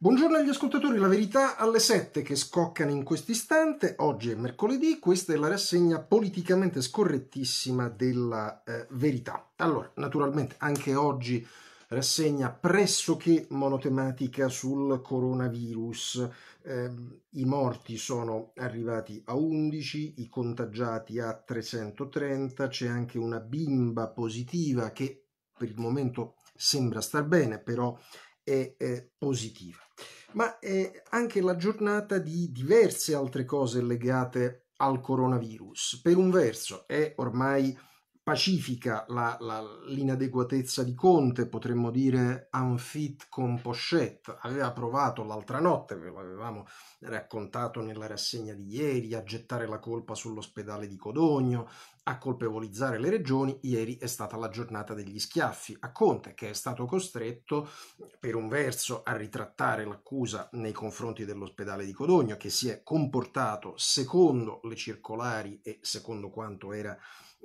Buongiorno agli ascoltatori, la verità alle 7 che scoccano in questo istante. Oggi è mercoledì, questa è la rassegna politicamente scorrettissima della eh, verità. Allora, naturalmente anche oggi rassegna pressoché monotematica sul coronavirus. Eh, I morti sono arrivati a 11, i contagiati a 330, c'è anche una bimba positiva che per il momento sembra star bene, però è, è positiva. Ma è anche la giornata di diverse altre cose legate al coronavirus. Per un verso è ormai pacifica la, la, l'inadeguatezza di Conte, potremmo dire unfit con Pochette. Aveva provato l'altra notte, ve l'avevamo raccontato nella rassegna di ieri, a gettare la colpa sull'ospedale di Codogno, a colpevolizzare le regioni. Ieri è stata la giornata degli schiaffi a Conte, che è stato costretto per un verso a ritrattare l'accusa nei confronti dell'ospedale di Codogno, che si è comportato secondo le circolari e secondo quanto era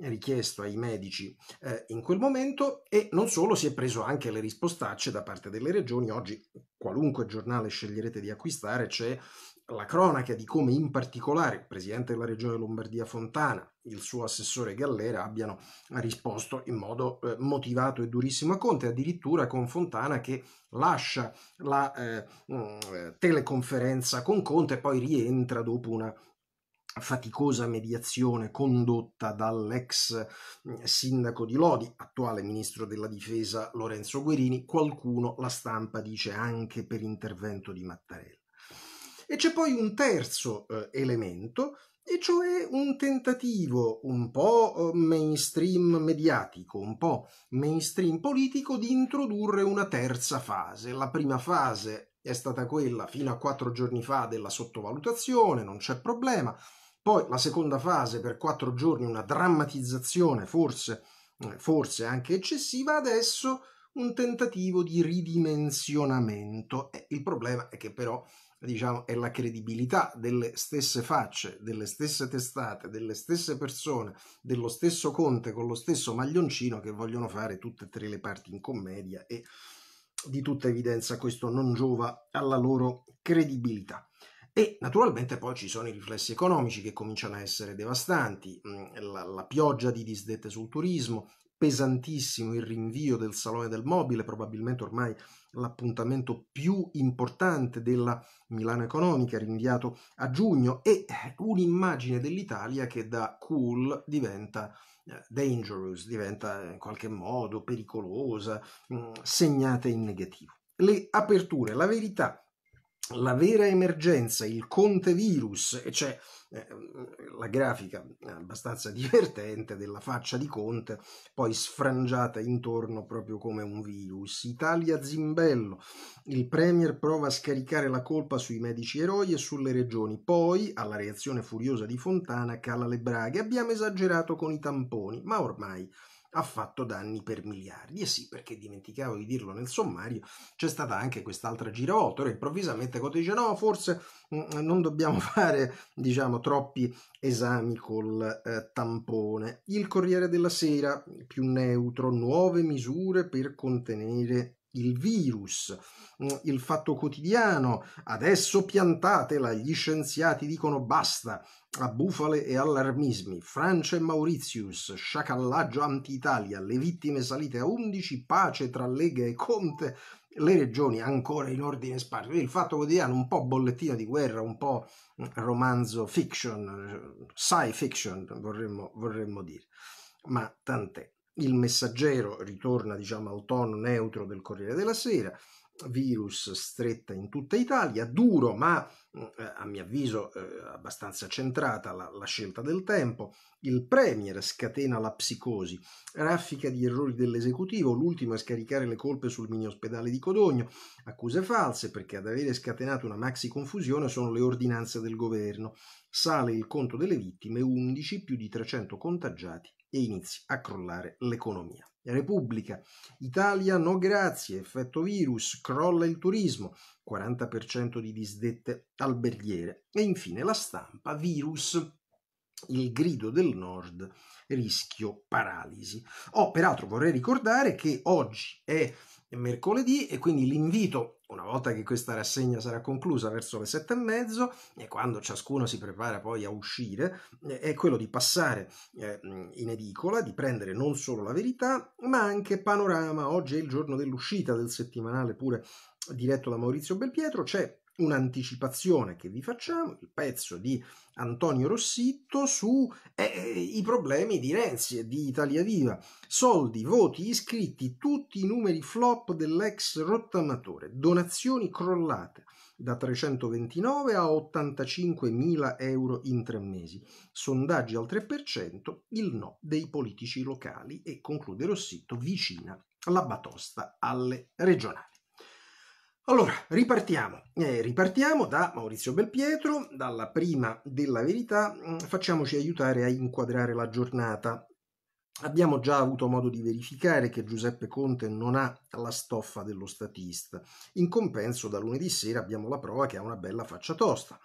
richiesto ai medici eh, in quel momento e non solo si è preso anche le rispostacce da parte delle regioni. Oggi qualunque giornale sceglierete di acquistare c'è la cronaca di come in particolare il presidente della regione Lombardia Fontana, il suo assessore Gallera abbiano risposto in modo eh, motivato e durissimo a Conte, addirittura con Fontana che lascia la eh, mm, teleconferenza con Conte e poi rientra dopo una faticosa mediazione condotta dall'ex mm, sindaco di Lodi, attuale ministro della difesa Lorenzo Guerini, qualcuno, la stampa dice anche per intervento di Mattarella. E c'è poi un terzo eh, elemento, e cioè un tentativo un po' eh, mainstream mediatico, un po' mainstream politico di introdurre una terza fase. La prima fase è stata quella fino a quattro giorni fa della sottovalutazione, non c'è problema. Poi la seconda fase per quattro giorni, una drammatizzazione forse, eh, forse anche eccessiva, adesso un tentativo di ridimensionamento. il problema è che però diciamo, è la credibilità delle stesse facce, delle stesse testate, delle stesse persone, dello stesso Conte con lo stesso maglioncino che vogliono fare tutte e tre le parti in commedia e di tutta evidenza questo non giova alla loro credibilità. E naturalmente poi ci sono i riflessi economici che cominciano a essere devastanti, mm, la, la pioggia di disdette sul turismo, pesantissimo il rinvio del Salone del Mobile, probabilmente ormai l'appuntamento più importante della Milano Economica, rinviato a giugno, e un'immagine dell'Italia che da cool diventa eh, dangerous, diventa eh, in qualche modo pericolosa, mm, segnata in negativo. Le aperture, la verità la vera emergenza, il Conte virus, e c'è cioè, ehm, la grafica abbastanza divertente della faccia di Conte, poi sfrangiata intorno proprio come un virus. Italia Zimbello, il Premier prova a scaricare la colpa sui medici eroi e sulle regioni, poi, alla reazione furiosa di Fontana, cala le braghe. Abbiamo esagerato con i tamponi, ma ormai ha fatto danni per miliardi. E sì, perché dimenticavo di dirlo nel sommario, c'è stata anche quest'altra giravolta. Ora improvvisamente Cotto dice no, forse mh, mm, non dobbiamo fare, diciamo, troppi esami col eh, tampone. Il Corriere della Sera, più neutro, nuove misure per contenere il virus, mm, il fatto quotidiano, adesso piantatela, gli scienziati dicono basta, a bufale e allarmismi, Francia e Mauritius, sciacallaggio anti-Italia, le vittime salite a 11, pace tra Lega e Conte, le regioni ancora in ordine sparso. Il fatto quotidiano, un po' bollettino di guerra, un po' mm, romanzo fiction, eh, sci fiction vorremmo, vorremmo dire, ma tant'è. Il messaggero ritorna diciamo, al tono neutro del Corriere della Sera, virus stretta in tutta Italia, duro ma eh, a mio avviso eh, abbastanza centrata la, la scelta del tempo, il Premier scatena la psicosi, raffica di errori dell'esecutivo, l'ultimo a scaricare le colpe sul mini ospedale di Codogno, accuse false perché ad avere scatenato una maxi confusione sono le ordinanze del governo, sale il conto delle vittime 11 più di 300 contagiati e inizi a crollare l'economia. Repubblica, Italia no grazie, effetto virus, crolla il turismo, 40% di disdette alberghiere e infine la stampa, virus, il grido del nord, rischio paralisi. Oh, peraltro vorrei ricordare che oggi è mercoledì e quindi l'invito, una volta che questa rassegna sarà conclusa verso le sette e mezzo e quando ciascuno si prepara poi a uscire, eh, è quello di passare eh, in edicola, di prendere non solo la verità, ma anche Panorama. Oggi è il giorno dell'uscita del settimanale pure diretto da Maurizio Belpietro, c'è un'anticipazione che vi facciamo, il pezzo di Antonio Rossitto sui eh, eh problemi di Renzi e di Italia Viva. Soldi, voti, iscritti, tutti i numeri flop dell'ex rottamatore, donazioni crollate da 329 a 85 mila euro in tre mesi, sondaggi al 3%, il no dei politici locali e conclude Rossitto vicina la batosta alle regionali. Allora, ripartiamo. Eh, ripartiamo da Maurizio Belpietro, dalla prima della verità. Mm, facciamoci aiutare a inquadrare la giornata. Abbiamo già avuto modo di verificare che Giuseppe Conte non ha la stoffa dello statista. In compenso, da lunedì sera abbiamo la prova che ha una bella faccia tosta.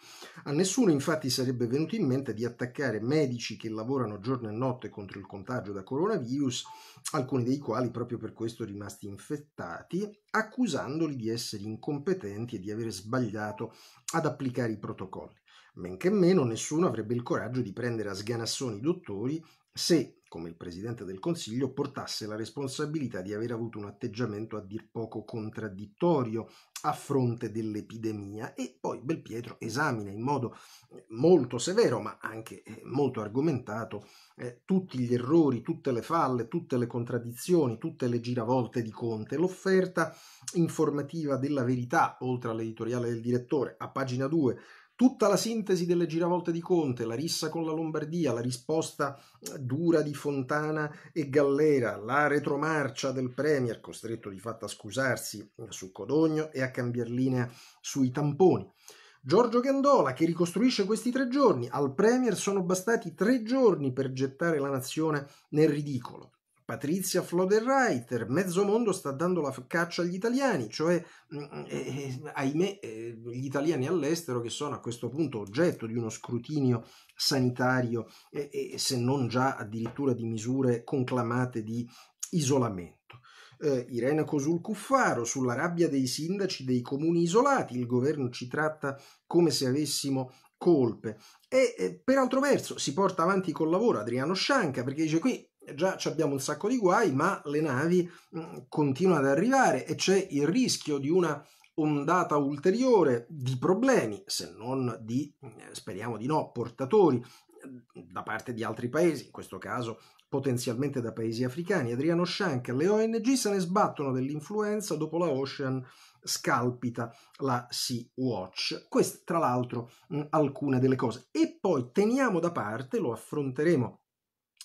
A nessuno infatti sarebbe venuto in mente di attaccare medici che lavorano giorno e notte contro il contagio da coronavirus, alcuni dei quali proprio per questo rimasti infettati, accusandoli di essere incompetenti e di aver sbagliato ad applicare i protocolli. Men che meno nessuno avrebbe il coraggio di prendere a sganassoni i dottori se, come il Presidente del Consiglio, portasse la responsabilità di aver avuto un atteggiamento a dir poco contraddittorio a fronte dell'epidemia e poi Belpietro esamina in modo eh, molto severo ma anche eh, molto argomentato eh, tutti gli errori, tutte le falle, tutte le contraddizioni, tutte le giravolte di Conte. L'offerta informativa della verità, oltre all'editoriale del direttore, a pagina 2 Tutta la sintesi delle giravolte di Conte, la rissa con la Lombardia, la risposta eh, dura di Fontana e Gallera, la retromarcia del Premier, costretto di fatto a scusarsi eh, su Codogno e a cambiare linea sui tamponi. Giorgio Gandola che ricostruisce questi tre giorni. Al Premier sono bastati tre giorni per gettare la nazione nel ridicolo. Patrizia Floderreiter, mezzo mondo sta dando la caccia agli italiani, cioè, mm, mm, eh, eh, ahimè, eh, gli italiani all'estero che sono a questo punto oggetto di uno scrutinio sanitario, e eh, eh, se non già addirittura di misure conclamate di isolamento. Eh, Irene Cosul Cuffaro, sulla rabbia dei sindaci dei comuni isolati, il governo ci tratta come se avessimo colpe. E eh, per altro verso si porta avanti col lavoro Adriano Scianca perché dice qui già abbiamo un sacco di guai, ma le navi mm, continuano ad arrivare e c'è il rischio di una ondata ulteriore di problemi, se non di, mm, speriamo di no, portatori mm, da parte di altri paesi, in questo caso potenzialmente da paesi africani. Adriano Shank, le ONG se ne sbattono dell'influenza dopo la Ocean scalpita la Sea Watch. Queste, tra l'altro, mh, alcune delle cose. E poi teniamo da parte, lo affronteremo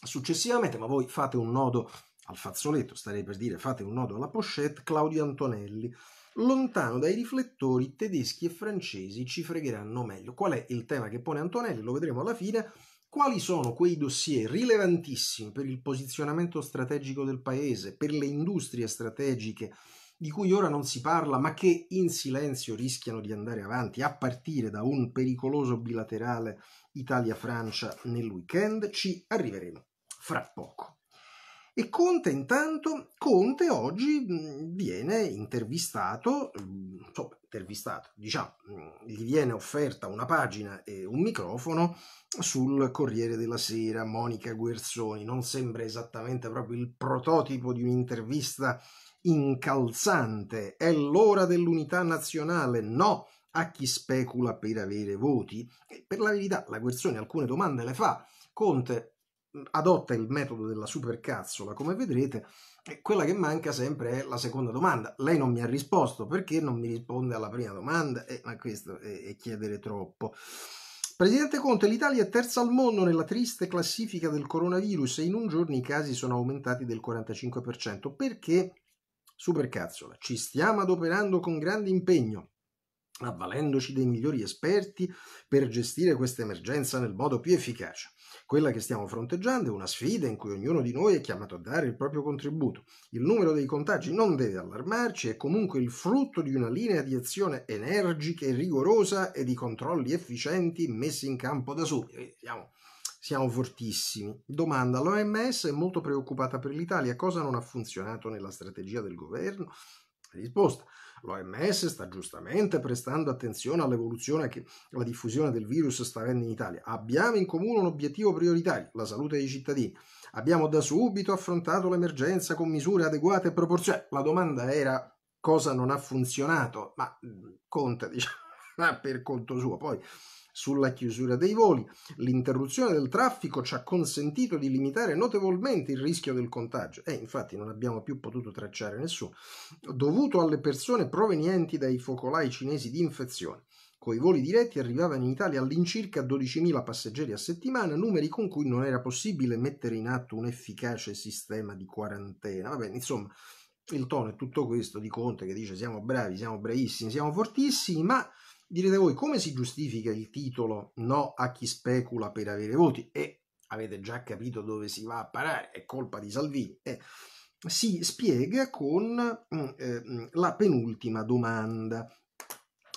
Successivamente, ma voi fate un nodo al fazzoletto, starei per dire fate un nodo alla pochette, Claudio Antonelli. Lontano dai riflettori, tedeschi e francesi ci fregheranno meglio. Qual è il tema che pone Antonelli? Lo vedremo alla fine. Quali sono quei dossier rilevantissimi per il posizionamento strategico del paese, per le industrie strategiche, di cui ora non si parla, ma che in silenzio rischiano di andare avanti, a partire da un pericoloso bilaterale Italia-Francia nel weekend, ci arriveremo fra poco. E Conte intanto, Conte oggi viene intervistato, insomma, intervistato, diciamo, gli viene offerta una pagina e un microfono sul Corriere della Sera, Monica Guerzoni, non sembra esattamente proprio il prototipo di un'intervista incalzante, è l'ora dell'unità nazionale, no a chi specula per avere voti. E per la verità la Guerzoni alcune domande le fa, Conte adotta il metodo della supercazzola, come vedrete, e quella che manca sempre è la seconda domanda. Lei non mi ha risposto, perché non mi risponde alla prima domanda? Eh, ma questo è, è chiedere troppo. Presidente Conte, l'Italia è terza al mondo nella triste classifica del coronavirus e in un giorno i casi sono aumentati del 45%. Perché? Supercazzola, ci stiamo adoperando con grande impegno, avvalendoci dei migliori esperti per gestire questa emergenza nel modo più efficace. Quella che stiamo fronteggiando è una sfida in cui ognuno di noi è chiamato a dare il proprio contributo. Il numero dei contagi non deve allarmarci, è comunque il frutto di una linea di azione energica e rigorosa e di controlli efficienti messi in campo da subito. Eh, siamo, siamo fortissimi. Domanda, l'OMS è molto preoccupata per l'Italia, cosa non ha funzionato nella strategia del governo? Risposta, L'OMS sta giustamente prestando attenzione all'evoluzione che la diffusione del virus sta avendo in Italia. Abbiamo in comune un obiettivo prioritario, la salute dei cittadini. Abbiamo da subito affrontato l'emergenza con misure adeguate e proporzionali. La domanda era cosa non ha funzionato, ma mm, conta diciamo, per conto suo. Poi sulla chiusura dei voli. L'interruzione del traffico ci ha consentito di limitare notevolmente il rischio del contagio e eh, infatti non abbiamo più potuto tracciare nessuno, dovuto alle persone provenienti dai focolai cinesi di infezione. Coi voli diretti arrivavano in Italia all'incirca 12.000 passeggeri a settimana, numeri con cui non era possibile mettere in atto un efficace sistema di quarantena. Vabbè, insomma, il tono è tutto questo di Conte che dice siamo bravi, siamo bravissimi, siamo fortissimi, ma direte voi come si giustifica il titolo No a chi specula per avere voti? E avete già capito dove si va a parare, è colpa di Salvini. Eh, si spiega con eh, la penultima domanda.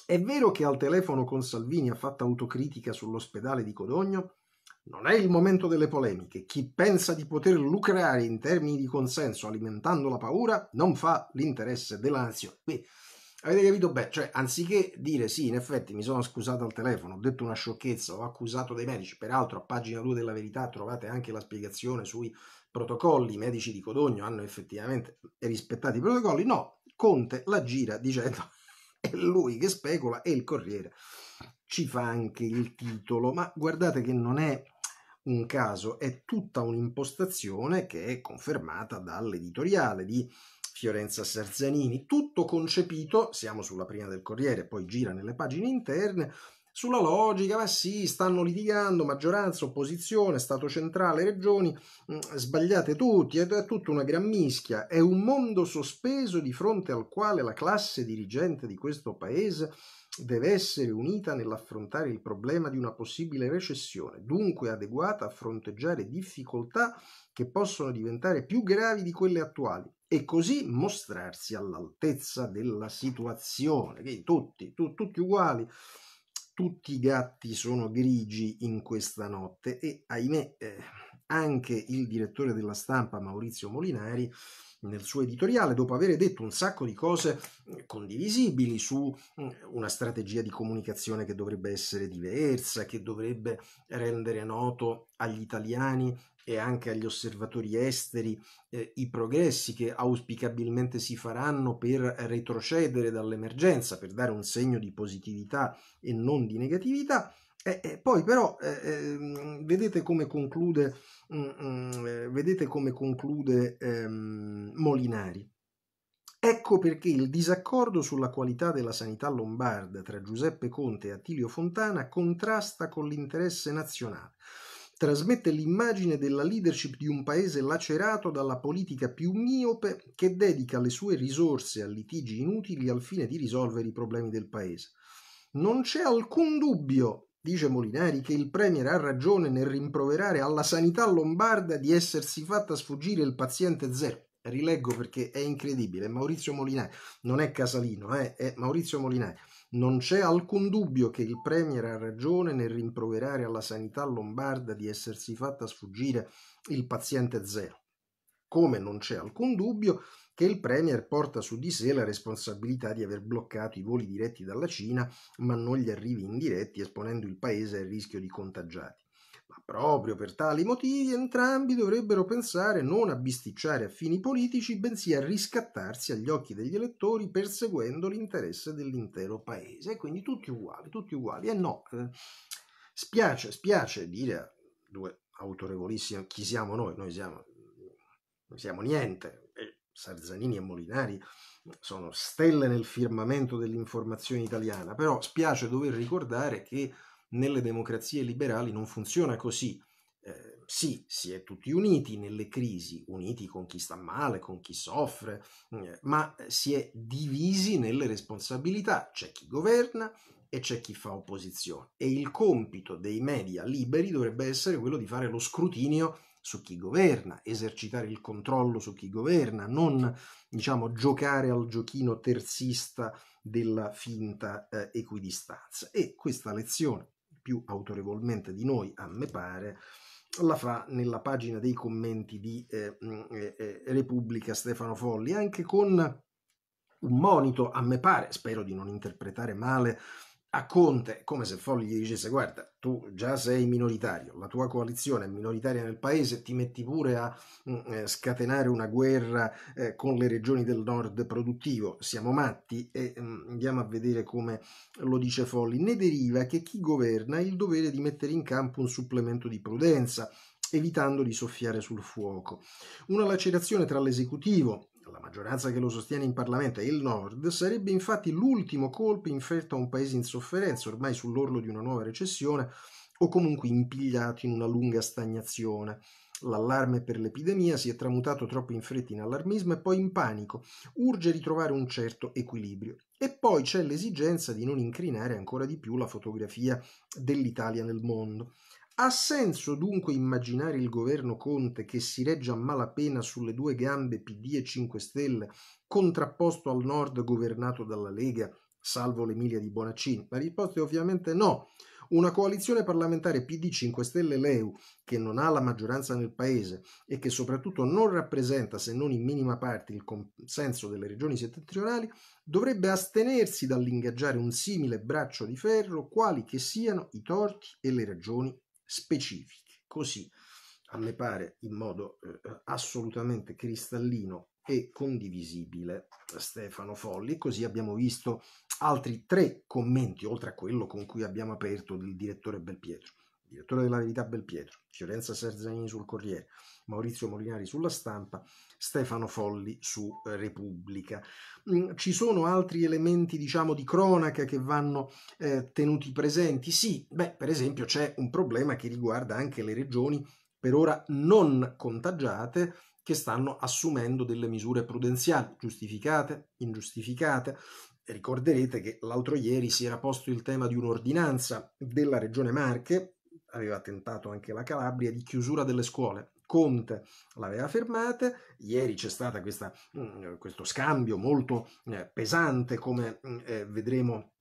È vero che al telefono con Salvini ha fatto autocritica sull'ospedale di Codogno? Non è il momento delle polemiche. Chi pensa di poter lucrare in termini di consenso alimentando la paura non fa l'interesse della nazione. Quindi, Avete capito? Beh, cioè, anziché dire sì, in effetti mi sono scusato al telefono, ho detto una sciocchezza, ho accusato dei medici, peraltro a pagina 2 della verità trovate anche la spiegazione sui protocolli, i medici di Codogno hanno effettivamente rispettato i protocolli, no, Conte la gira dicendo è lui che specula e il Corriere ci fa anche il titolo, ma guardate che non è un caso, è tutta un'impostazione che è confermata dall'editoriale di Fiorenza Sarzanini, tutto concepito, siamo sulla prima del Corriere, poi gira nelle pagine interne, sulla logica, ma sì, stanno litigando, maggioranza, opposizione, Stato centrale, regioni, mm, sbagliate tutti, è, è tutta una gran mischia, è un mondo sospeso di fronte al quale la classe dirigente di questo paese deve essere unita nell'affrontare il problema di una possibile recessione, dunque adeguata a fronteggiare difficoltà che possono diventare più gravi di quelle attuali e così mostrarsi all'altezza della situazione. Che tutti, tu, tutti uguali, tutti i gatti sono grigi in questa notte e ahimè eh, anche il direttore della stampa Maurizio Molinari nel suo editoriale, dopo aver detto un sacco di cose mm, condivisibili su mm, una strategia di comunicazione che dovrebbe essere diversa, che dovrebbe rendere noto agli italiani e anche agli osservatori esteri eh, i progressi che auspicabilmente si faranno per retrocedere dall'emergenza, per dare un segno di positività e non di negatività, eh, eh, poi però eh, ehm, vedete come conclude, mh, mm, mm, eh, mh, vedete come conclude ehm, Molinari. Ecco perché il disaccordo sulla qualità della sanità lombarda tra Giuseppe Conte e Attilio Fontana contrasta con l'interesse nazionale. Trasmette l'immagine della leadership di un paese lacerato dalla politica più miope che dedica le sue risorse a litigi inutili al fine di risolvere i problemi del paese. Non c'è alcun dubbio Dice Molinari che il Premier ha ragione nel rimproverare alla sanità lombarda di essersi fatta sfuggire il paziente zero. Rileggo perché è incredibile. Maurizio Molinari non è Casalino, eh, è Maurizio Molinari. Non c'è alcun dubbio che il Premier ha ragione nel rimproverare alla sanità lombarda di essersi fatta sfuggire il paziente zero. Come non c'è alcun dubbio che il Premier porta su di sé la responsabilità di aver bloccato i voli diretti dalla Cina, ma non gli arrivi indiretti, esponendo il paese al rischio di contagiati. Ma proprio per tali motivi entrambi dovrebbero pensare non a bisticciare a fini politici, bensì a riscattarsi agli occhi degli elettori perseguendo l'interesse dell'intero paese. E quindi tutti uguali, tutti uguali. E no, eh, spiace, spiace dire a due autorevolissimi chi siamo noi, noi siamo, noi siamo niente, Sarzanini e Molinari sono stelle nel firmamento dell'informazione italiana, però spiace dover ricordare che nelle democrazie liberali non funziona così. Eh, sì, si è tutti uniti nelle crisi, uniti con chi sta male, con chi soffre, mm, eh, ma si è divisi nelle responsabilità. C'è chi governa e c'è chi fa opposizione. E il compito dei media liberi dovrebbe essere quello di fare lo scrutinio su chi governa, esercitare il controllo su chi governa, non diciamo, giocare al giochino terzista della finta eh, equidistanza. E questa lezione, più autorevolmente di noi, a me pare, la fa nella pagina dei commenti di eh, mm, eh, eh, Repubblica Stefano Folli, anche con un monito, a me pare, spero di non interpretare male a Conte, come se Folli gli dicesse guarda, tu già sei minoritario, la tua coalizione è minoritaria nel paese, ti metti pure a mh, mm, eh, scatenare una guerra eh, con le regioni del nord produttivo, siamo matti e mh, mm, andiamo a vedere come lo dice Folli. Ne deriva che chi governa ha il dovere di mettere in campo un supplemento di prudenza evitando di soffiare sul fuoco. Una lacerazione tra l'esecutivo la maggioranza che lo sostiene in Parlamento e il Nord, sarebbe infatti l'ultimo colpo inferto a un paese in sofferenza, ormai sull'orlo di una nuova recessione o comunque impigliato in una lunga stagnazione. L'allarme per l'epidemia si è tramutato troppo in fretta in allarmismo e poi in panico. Urge ritrovare un certo equilibrio. E poi c'è l'esigenza di non incrinare ancora di più la fotografia dell'Italia nel mondo. Ha senso dunque immaginare il governo Conte che si regge a malapena sulle due gambe PD e 5 Stelle, contrapposto al nord governato dalla Lega, salvo l'Emilia di Bonaccini? La risposta è ovviamente no. Una coalizione parlamentare PD 5 Stelle Leu, che non ha la maggioranza nel paese e che soprattutto non rappresenta, se non in minima parte, il consenso delle regioni settentrionali, dovrebbe astenersi dall'ingaggiare un simile braccio di ferro, quali che siano i torti e le ragioni specifiche. Così, a me pare in modo eh, assolutamente cristallino e condivisibile Stefano Folli. Così abbiamo visto altri tre commenti, oltre a quello con cui abbiamo aperto del direttore Belpietro direttore della Verità Belpietro, Fiorenza Serzanini sul Corriere, Maurizio Molinari sulla stampa, Stefano Folli su eh, Repubblica. Mm, ci sono altri elementi, diciamo, di cronaca che vanno eh, tenuti presenti? Sì, beh, per esempio c'è un problema che riguarda anche le regioni per ora non contagiate che stanno assumendo delle misure prudenziali, giustificate, ingiustificate. Ricorderete che l'altro ieri si era posto il tema di un'ordinanza della Regione Marche aveva tentato anche la Calabria, di chiusura delle scuole. Conte l'aveva fermata, ieri c'è stato mm, questo scambio molto eh, pesante, come mm, eh, vedremo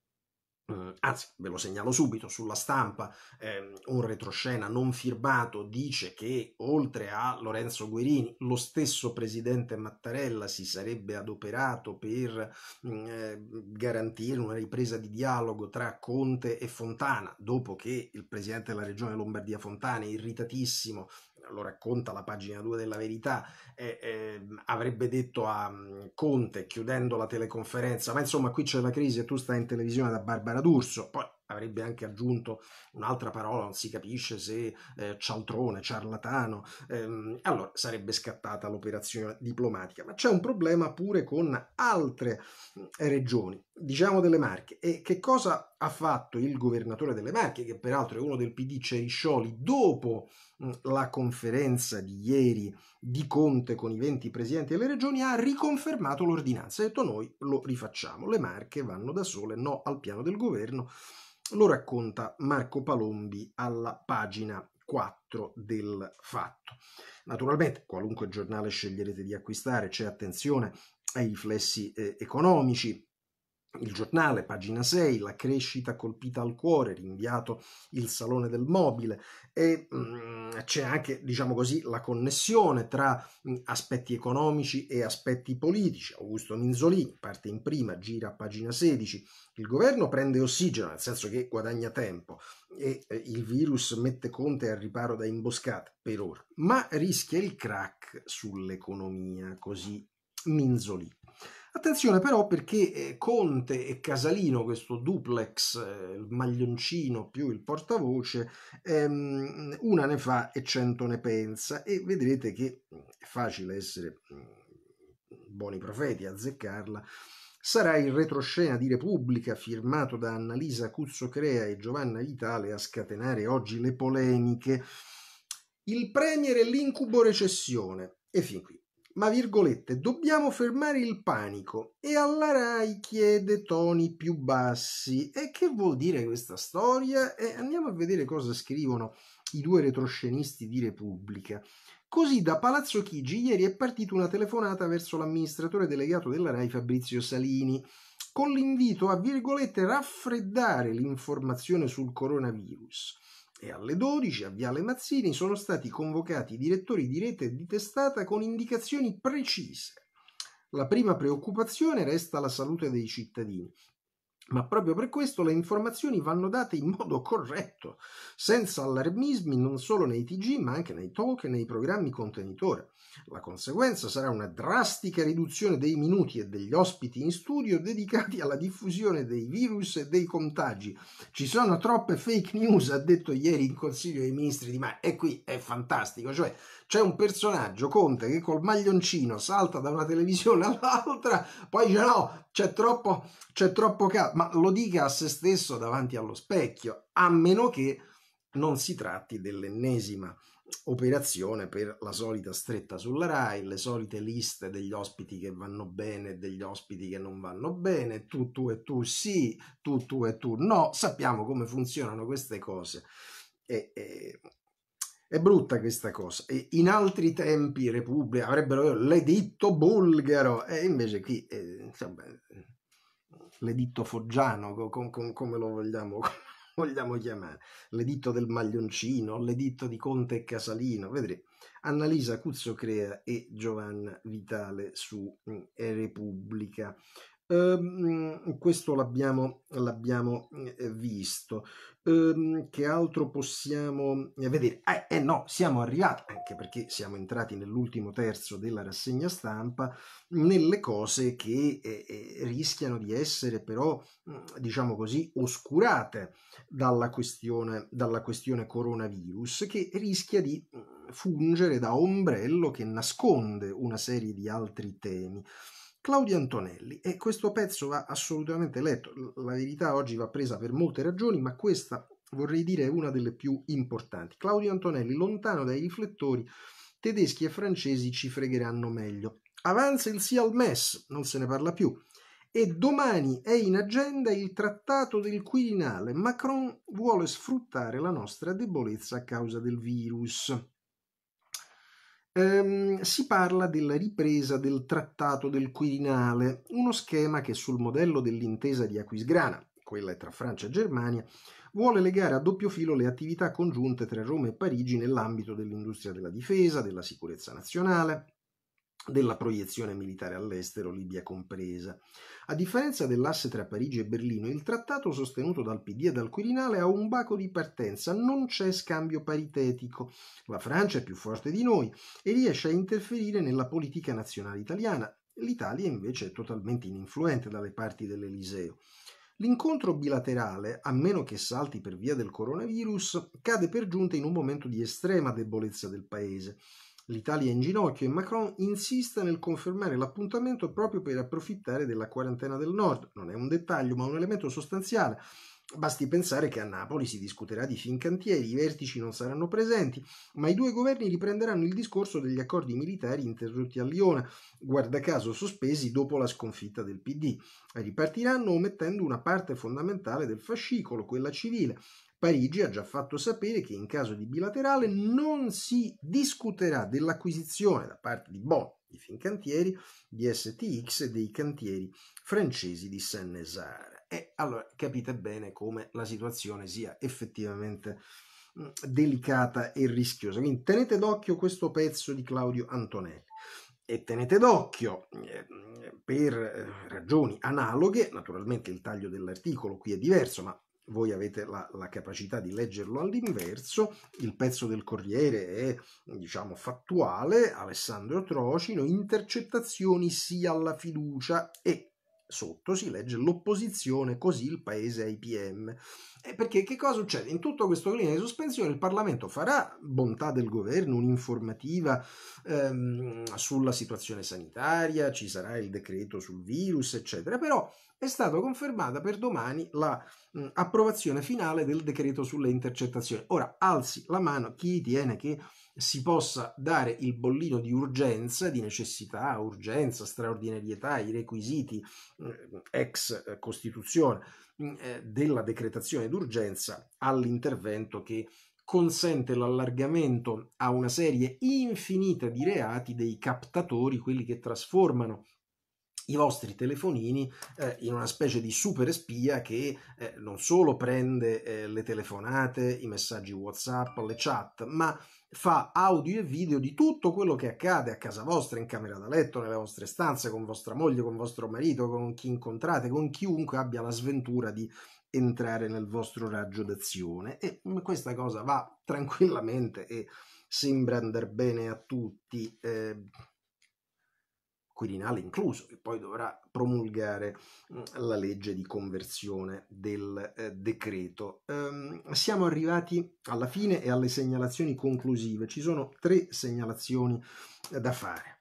Mm. anzi ve lo segnalo subito, sulla stampa ehm, un retroscena non firmato dice che oltre a Lorenzo Guerini lo stesso presidente Mattarella si sarebbe adoperato per eh, garantire una ripresa di dialogo tra Conte e Fontana dopo che il presidente della regione Lombardia Fontana irritatissimo lo racconta la pagina 2 della verità, eh, eh, avrebbe detto a mm, Conte chiudendo la teleconferenza, ma insomma qui c'è la crisi e tu stai in televisione da Barbara D'Urso, poi avrebbe anche aggiunto un'altra parola, non si capisce se eh, cialtrone, ciarlatano, ehm, allora sarebbe scattata l'operazione diplomatica. Ma c'è un problema pure con altre mm, regioni, diciamo delle Marche. E che cosa ha fatto il governatore delle Marche, che peraltro è uno del PD Ceriscioli, dopo la conferenza di ieri di Conte con i 20 presidenti delle regioni, ha riconfermato l'ordinanza, ha detto noi lo rifacciamo, le Marche vanno da sole, no al piano del governo, lo racconta Marco Palombi alla pagina 4 del fatto. Naturalmente, qualunque giornale sceglierete di acquistare, c'è attenzione ai riflessi eh, economici il giornale, pagina 6, la crescita colpita al cuore, rinviato il salone del mobile e mh, mm, c'è anche, diciamo così, la connessione tra mh, mm, aspetti economici e aspetti politici. Augusto Minzolini parte in prima, gira a pagina 16. Il governo prende ossigeno, nel senso che guadagna tempo e eh, il virus mette Conte al riparo da imboscate per ora, ma rischia il crack sull'economia, così Minzolini. Attenzione però perché eh, Conte e Casalino, questo duplex, eh, il maglioncino più il portavoce, ehm, una ne fa e cento ne pensa e vedrete che è facile essere mm, buoni profeti, azzeccarla. Sarà il retroscena di Repubblica firmato da Annalisa Cuzzocrea e Giovanna Vitale a scatenare oggi le polemiche. Il Premier e l'incubo recessione. E fin qui ma virgolette, dobbiamo fermare il panico e alla RAI chiede toni più bassi. E che vuol dire questa storia? E andiamo a vedere cosa scrivono i due retroscenisti di Repubblica. Così da Palazzo Chigi ieri è partita una telefonata verso l'amministratore delegato della RAI Fabrizio Salini con l'invito a virgolette raffreddare l'informazione sul coronavirus e alle 12 a Viale Mazzini sono stati convocati i direttori di rete e di testata con indicazioni precise. La prima preoccupazione resta la salute dei cittadini ma proprio per questo le informazioni vanno date in modo corretto, senza allarmismi non solo nei TG ma anche nei talk e nei programmi contenitore. La conseguenza sarà una drastica riduzione dei minuti e degli ospiti in studio dedicati alla diffusione dei virus e dei contagi. Ci sono troppe fake news, ha detto ieri in Consiglio dei Ministri di Ma, e qui è fantastico, cioè c'è un personaggio, Conte, che col maglioncino salta da una televisione all'altra, poi dice no, c'è troppo, c'è troppo caldo, ma lo dica a se stesso davanti allo specchio, a meno che non si tratti dell'ennesima operazione per la solita stretta sulla RAI, le solite liste degli ospiti che vanno bene e degli ospiti che non vanno bene, tu, tu e tu sì, tu, tu e tu no, sappiamo come funzionano queste cose. E, e, è brutta questa cosa. E in altri tempi Repubblica avrebbero l'editto bulgaro e invece qui eh, insomma, l'editto foggiano, com, com, come lo vogliamo, vogliamo chiamare, l'editto del maglioncino, l'editto di Conte e Casalino, vedrete. Annalisa Cuzzo Crea e Giovanna Vitale su mm, Repubblica. Um, questo l'abbiamo, l'abbiamo eh, visto. Um, che altro possiamo eh, vedere? Eh, eh, no, siamo arrivati, anche perché siamo entrati nell'ultimo terzo della rassegna stampa, nelle cose che eh, eh rischiano di essere però, mm, diciamo così, oscurate dalla questione, dalla questione coronavirus, che rischia di mm, fungere da ombrello che nasconde una serie di altri temi. Claudio Antonelli e questo pezzo va assolutamente letto, la verità oggi va presa per molte ragioni, ma questa vorrei dire è una delle più importanti. Claudio Antonelli, lontano dai riflettori, tedeschi e francesi ci fregheranno meglio. Avanza il sì al MES, non se ne parla più. E domani è in agenda il trattato del Quirinale. Macron vuole sfruttare la nostra debolezza a causa del virus ehm, si parla della ripresa del trattato del Quirinale, uno schema che sul modello dell'intesa di Aquisgrana, quella tra Francia e Germania, vuole legare a doppio filo le attività congiunte tra Roma e Parigi nell'ambito dell'industria della difesa, della sicurezza nazionale, della proiezione militare all'estero, Libia compresa. A differenza dell'asse tra Parigi e Berlino, il trattato sostenuto dal PD e dal Quirinale ha un baco di partenza, non c'è scambio paritetico. La Francia è più forte di noi e riesce a interferire nella politica nazionale italiana. L'Italia invece è totalmente ininfluente dalle parti dell'Eliseo. L'incontro bilaterale, a meno che salti per via del coronavirus, cade per giunta in un momento di estrema debolezza del paese. L'Italia è in ginocchio e Macron insiste nel confermare l'appuntamento proprio per approfittare della quarantena del Nord. Non è un dettaglio, ma un elemento sostanziale. Basti pensare che a Napoli si discuterà di Fincantieri, i vertici non saranno presenti, ma i due governi riprenderanno il discorso degli accordi militari interrotti a Lione, guarda caso sospesi dopo la sconfitta del PD. Ripartiranno omettendo una parte fondamentale del fascicolo, quella civile, Parigi ha già fatto sapere che in caso di bilaterale non si discuterà dell'acquisizione da parte di Bonn di Fincantieri, di STX e dei cantieri francesi di Saint-Nazaire. E allora capite bene come la situazione sia effettivamente mm, delicata e rischiosa. Quindi tenete d'occhio questo pezzo di Claudio Antonelli e tenete d'occhio eh, per eh, ragioni analoghe, naturalmente il taglio dell'articolo qui è diverso, ma voi avete la, la, capacità di leggerlo all'inverso, il pezzo del Corriere è diciamo fattuale, Alessandro Trocino, intercettazioni sì alla fiducia e sotto si legge l'opposizione così il paese ai PM. E eh, perché che cosa succede? In tutto questo clima di sospensione il Parlamento farà, bontà del governo, un'informativa ehm, sulla situazione sanitaria, ci sarà il decreto sul virus, eccetera, però è stata confermata per domani la finale del decreto sulle intercettazioni. Ora alzi la mano chi tiene che si possa dare il bollino di urgenza, di necessità, urgenza, straordinarietà, i requisiti mh, ex eh, Costituzione mh, eh, della decretazione d'urgenza all'intervento che consente l'allargamento a una serie infinita di reati dei captatori, quelli che trasformano i vostri telefonini eh, in una specie di super spia che eh, non solo prende eh, le telefonate, i messaggi WhatsApp, le chat, ma fa audio e video di tutto quello che accade a casa vostra, in camera da letto, nelle vostre stanze, con vostra moglie, con vostro marito, con chi incontrate, con chiunque abbia la sventura di entrare nel vostro raggio d'azione. E questa cosa va tranquillamente e sembra andare bene a tutti. Eh, Quirinale incluso, che poi dovrà promulgare mm, la legge di conversione del eh, decreto. Ehm, siamo arrivati alla fine e alle segnalazioni conclusive. Ci sono tre segnalazioni eh, da fare.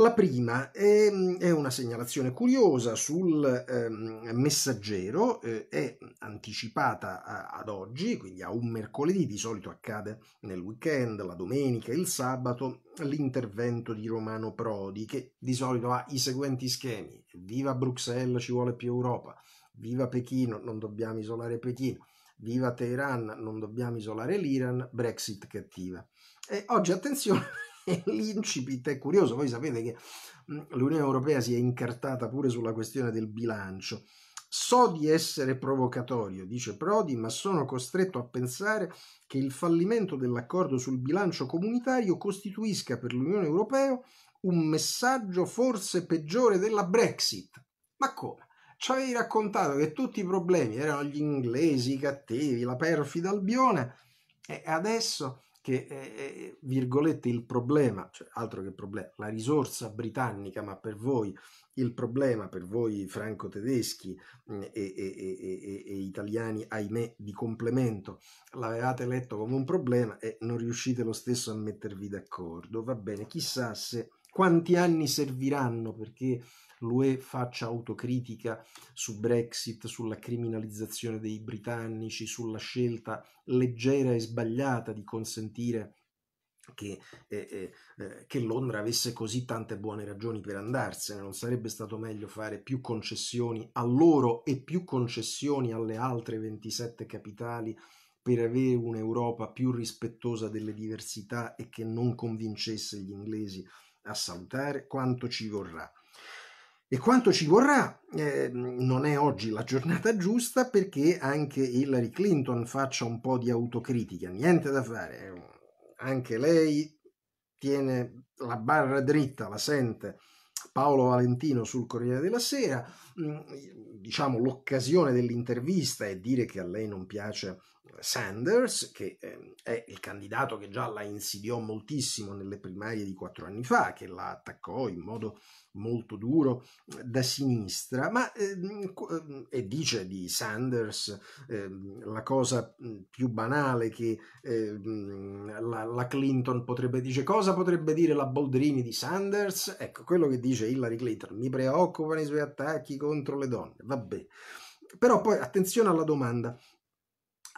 La prima è, ehm, è una segnalazione curiosa sul eh, messaggero, eh, è anticipata a, ad oggi, quindi a un mercoledì, di solito accade nel weekend, la domenica, il sabato, l'intervento di Romano Prodi, che di solito ha i seguenti schemi, viva Bruxelles, ci vuole più Europa, viva Pechino, non dobbiamo isolare Pechino, viva Teheran, non dobbiamo isolare l'Iran, Brexit cattiva. E oggi attenzione l'incipit è curioso, voi sapete che l'Unione Europea si è incartata pure sulla questione del bilancio. So di essere provocatorio, dice Prodi, ma sono costretto a pensare che il fallimento dell'accordo sul bilancio comunitario costituisca per l'Unione Europea un messaggio forse peggiore della Brexit. Ma come? Ci avevi raccontato che tutti i problemi erano gli inglesi, i cattivi, la perfida Albione, e adesso che è, eh, eh, virgolette, il problema, cioè altro che problema, la risorsa britannica, ma per voi il problema, per voi franco-tedeschi mm, e, e, e, e, italiani, ahimè, di complemento, l'avevate letto come un problema e non riuscite lo stesso a mettervi d'accordo. Va bene, chissà se quanti anni serviranno perché l'UE faccia autocritica su Brexit, sulla criminalizzazione dei britannici, sulla scelta leggera e sbagliata di consentire che, eh, eh, eh, che, Londra avesse così tante buone ragioni per andarsene, non sarebbe stato meglio fare più concessioni a loro e più concessioni alle altre 27 capitali per avere un'Europa più rispettosa delle diversità e che non convincesse gli inglesi a salutare quanto ci vorrà. E quanto ci vorrà eh, non è oggi la giornata giusta perché anche Hillary Clinton faccia un po' di autocritica, niente da fare, anche lei tiene la barra dritta, la sente Paolo Valentino sul Corriere della Sera, mm, diciamo l'occasione dell'intervista è dire che a lei non piace Sanders, che eh, è il candidato che già la insidiò moltissimo nelle primarie di quattro anni fa, che la attaccò in modo molto duro eh, da sinistra, ma eh, e dice di Sanders eh, la cosa mm, più banale che ehm, la, la, Clinton potrebbe dire, cosa potrebbe dire la Boldrini di Sanders? Ecco, quello che dice Hillary Clinton, mi preoccupano i suoi attacchi contro le donne, vabbè. Però poi attenzione alla domanda,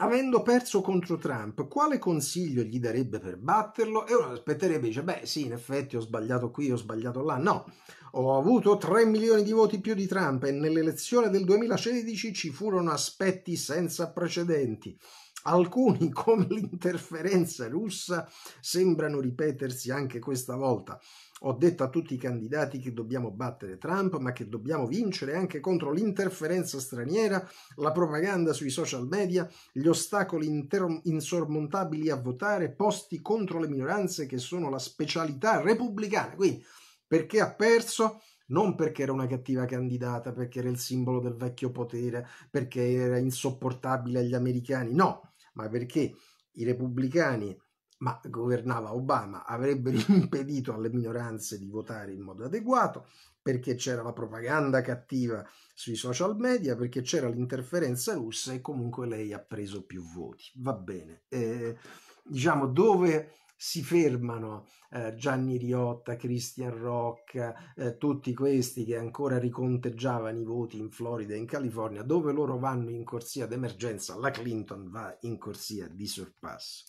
avendo perso contro Trump, quale consiglio gli darebbe per batterlo? E uno aspetterebbe, dice, beh sì, in effetti ho sbagliato qui, ho sbagliato là. No, ho avuto 3 milioni di voti più di Trump e nell'elezione del 2016 ci furono aspetti senza precedenti. Alcuni, come l'interferenza russa, sembrano ripetersi anche questa volta. Ho detto a tutti i candidati che dobbiamo battere Trump, ma che dobbiamo vincere anche contro l'interferenza straniera, la propaganda sui social media, gli ostacoli inter- insormontabili a votare, posti contro le minoranze che sono la specialità repubblicana. Quindi, perché ha perso? non perché era una cattiva candidata, perché era il simbolo del vecchio potere, perché era insopportabile agli americani, no, ma perché i repubblicani, ma governava Obama, avrebbero impedito alle minoranze di votare in modo adeguato, perché c'era la propaganda cattiva sui social media, perché c'era l'interferenza russa e comunque lei ha preso più voti. Va bene. Eh, diciamo dove si fermano eh, Gianni Riotta, Christian Rock, eh, tutti questi che ancora riconteggiavano i voti in Florida e in California, dove loro vanno in corsia d'emergenza, la Clinton va in corsia di sorpasso.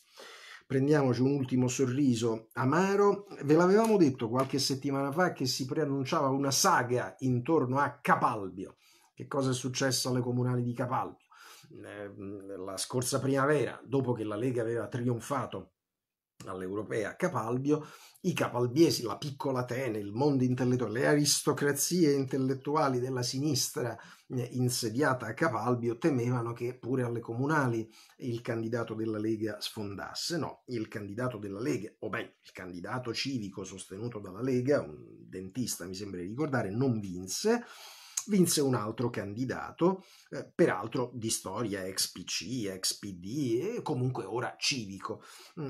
Prendiamoci un ultimo sorriso amaro. Ve l'avevamo detto qualche settimana fa che si preannunciava una saga intorno a Capalbio. Che cosa è successo alle comunali di Capalbio? Eh, la scorsa primavera, dopo che la Lega aveva trionfato all'europea Capalbio, i capalbiesi, la piccola Atene, il mondo intellettuale, le aristocrazie intellettuali della sinistra eh, insediata a Capalbio temevano che pure alle comunali il candidato della Lega sfondasse. No, il candidato della Lega, o meglio, il candidato civico sostenuto dalla Lega, un dentista mi sembra ricordare, non vinse vinse un altro candidato, eh, peraltro di storia ex PC, ex PD e comunque ora civico.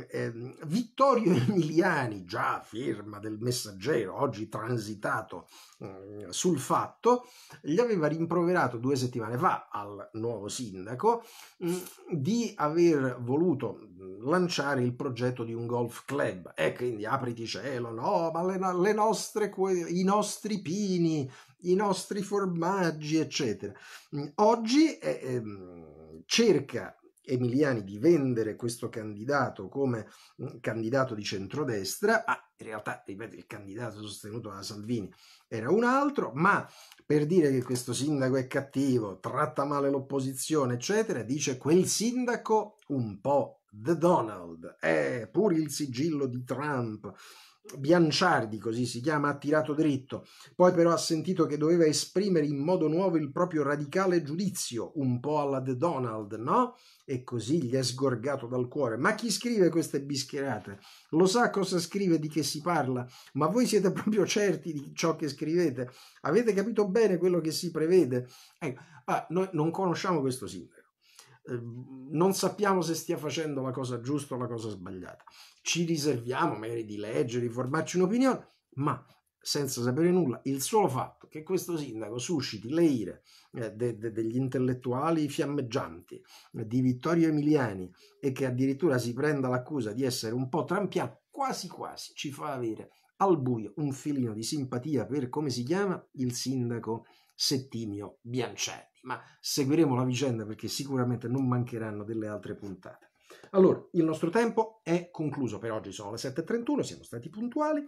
Eh, Vittorio Emiliani, già firma del messaggero, oggi transitato eh, sul fatto, gli aveva rimproverato due settimane fa al nuovo sindaco mm, di aver voluto lanciare il progetto di un golf club. E eh, quindi apriti cielo, no, ma le, le nostre, i nostri pini, i nostri formaggi, eccetera. Mm, oggi eh, ehm, cerca Emiliani di vendere questo candidato come mm, candidato di centrodestra, ma ah, in realtà, ripeto, il candidato sostenuto da Salvini era un altro, ma per dire che questo sindaco è cattivo, tratta male l'opposizione, eccetera, dice quel sindaco un po' The Donald, è pure il sigillo di Trump, Bianciardi, così si chiama, ha tirato dritto. Poi però ha sentito che doveva esprimere in modo nuovo il proprio radicale giudizio, un po' alla The Donald, no? E così gli è sgorgato dal cuore. Ma chi scrive queste bischerate? Lo sa cosa scrive, di che si parla, ma voi siete proprio certi di ciò che scrivete? Avete capito bene quello che si prevede? Ecco, ah, noi non conosciamo questo sindaco Ehm, non sappiamo se stia facendo la cosa giusta o la cosa sbagliata. Ci riserviamo magari di leggere, di formarci un'opinione, ma senza sapere nulla, il solo fatto che questo sindaco susciti le ire eh, de, de, degli intellettuali fiammeggianti, eh, di Vittorio Emiliani, e che addirittura si prenda l'accusa di essere un po' trampiato, quasi quasi ci fa avere al buio un filino di simpatia per come si chiama il sindaco Settimio Biancelli. Ma seguiremo la vicenda perché sicuramente non mancheranno delle altre puntate. Allora, il nostro tempo è concluso per oggi, sono le 7.31, siamo stati puntuali.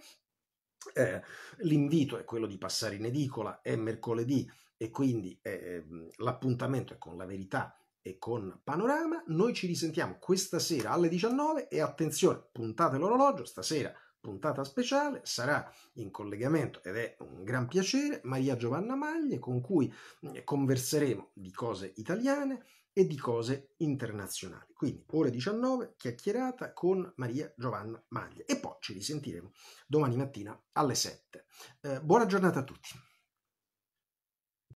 Eh, l'invito è quello di passare in edicola, è mercoledì e quindi eh, l'appuntamento è con la verità e con Panorama. Noi ci risentiamo questa sera alle 19 e attenzione, puntate l'orologio, stasera puntata speciale sarà in collegamento, ed è un gran piacere, Maria Giovanna Maglie, con cui eh, converseremo di cose italiane e di cose internazionali. Quindi ore 19, chiacchierata con Maria Giovanna Maglie e poi ci risentiremo domani mattina alle 7. Eh, buona giornata a tutti.